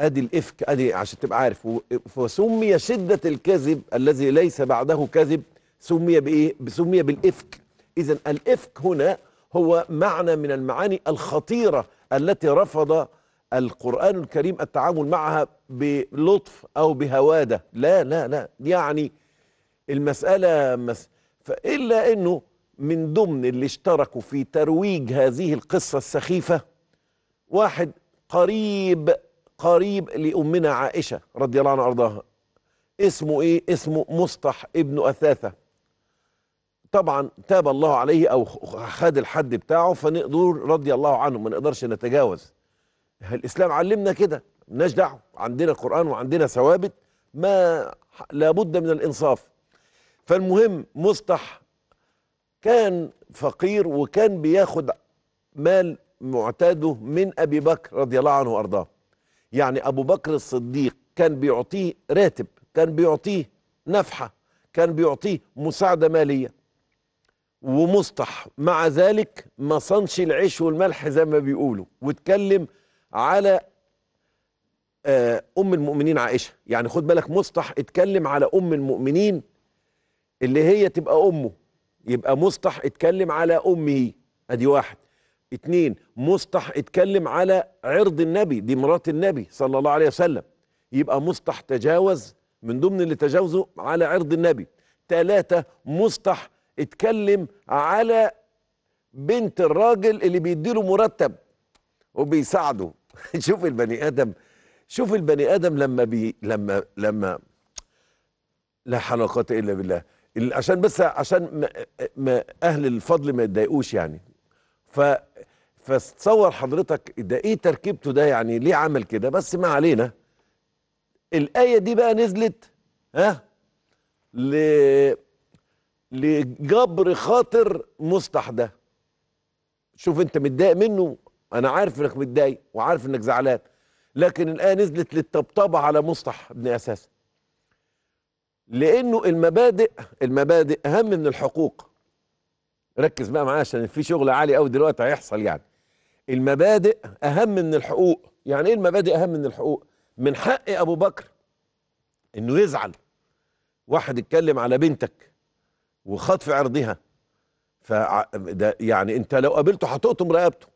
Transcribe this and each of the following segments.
ادي الافك ادي عشان تبقى عارف فسمي شده الكذب الذي ليس بعده كذب سمي بايه سمي بالافك اذا الافك هنا هو معنى من المعاني الخطيره التي رفض القران الكريم التعامل معها بلطف او بهواده لا لا لا يعني المساله مس... فالا انه من ضمن اللي اشتركوا في ترويج هذه القصه السخيفه واحد قريب قريب لأمنا عائشة رضي الله عنها أرضاها اسمه إيه؟ اسمه مصطح ابن أثاثة طبعا تاب الله عليه أو خد الحد بتاعه فنقدر رضي الله عنه ما نقدرش نتجاوز الإسلام علمنا كده ملناش دعوة عندنا قرآن وعندنا ثوابت ما لابد من الإنصاف فالمهم مصطح كان فقير وكان بياخد مال معتاده من أبي بكر رضي الله عنه وأرضاه يعني أبو بكر الصديق كان بيعطيه راتب كان بيعطيه نفحة كان بيعطيه مساعدة مالية ومسطح مع ذلك ما صنش العيش والملح زي ما بيقولوا واتكلم على آه، ام المؤمنين عائشه يعني خد بالك مسطح اتكلم على ام المؤمنين اللي هي تبقى امه يبقى مسطح اتكلم على امه ادي واحد اتنين مصطح اتكلم على عرض النبي دي مرات النبي صلى الله عليه وسلم يبقى مصطح تجاوز من ضمن اللي تجاوزه على عرض النبي تلاتة مصطح اتكلم على بنت الراجل اللي بيديله مرتب وبيساعده شوف البني ادم شوف البني ادم لما بي لما لما لا حلقات الا بالله عشان بس عشان ما اهل الفضل ما يتضايقوش يعني ف فتصور حضرتك ده ايه تركيبته ده يعني ليه عمل كده بس ما علينا الايه دي بقى نزلت ها ل لجبر خاطر مصطح ده شوف انت متضايق منه انا عارف انك متضايق وعارف انك زعلان لكن الايه نزلت للطبطبه على مصطح ابن اساس لانه المبادئ المبادئ اهم من الحقوق ركز بقى معايا عشان في شغل عالي قوي دلوقتي هيحصل يعني المبادئ اهم من الحقوق يعني ايه المبادئ اهم من الحقوق من حق ابو بكر انه يزعل واحد اتكلم على بنتك وخاض في عرضها ف يعني انت لو قابلته هتقطم رقبته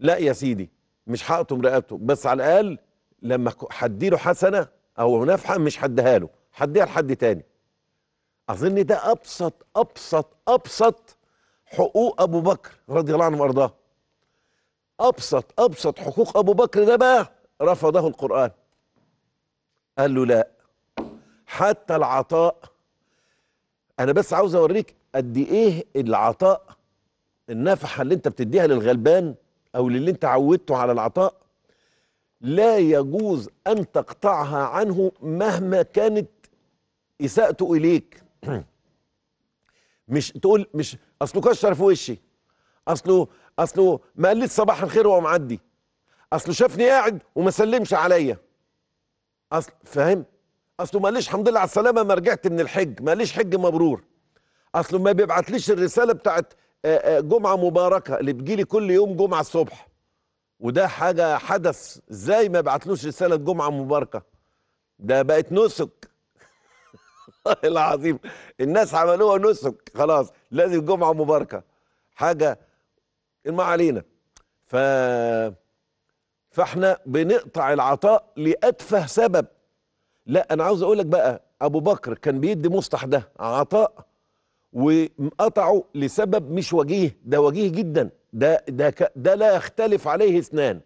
لا يا سيدي مش هقطم رقبته بس على الاقل لما هديله حسنه او نفحه مش هديها له هديها لحد تاني اظن ده ابسط ابسط ابسط حقوق ابو بكر رضي الله عنه وارضاه ابسط ابسط حقوق ابو بكر ده بقى رفضه القران قال له لا حتى العطاء انا بس عاوز اوريك قد ايه العطاء النفحه اللي انت بتديها للغلبان او للي انت عودته على العطاء لا يجوز ان تقطعها عنه مهما كانت اساءته اليك مش تقول مش اصله كشر في وشي اصله اصله ما قاليش صباح الخير وهو معدي اصله شافني قاعد وما سلمش عليا اصل فاهم اصله ما قاليش الحمد لله على السلامه ما رجعت من الحج ما قاليش حج مبرور اصله ما بيبعتليش الرساله بتاعت جمعه مباركه اللي بتجيلي كل يوم جمعه الصبح وده حاجه حدث ازاي ما بعتلوش رساله جمعه مباركه ده بقت نسك العظيم الناس عملوها نسك خلاص لازم جمعه مباركه حاجه ما علينا ف فاحنا بنقطع العطاء لاتفه سبب لا انا عاوز اقول لك بقى ابو بكر كان بيدي مصطح ده عطاء وقطعه لسبب مش وجيه ده وجيه جدا ده ده ده لا يختلف عليه اثنان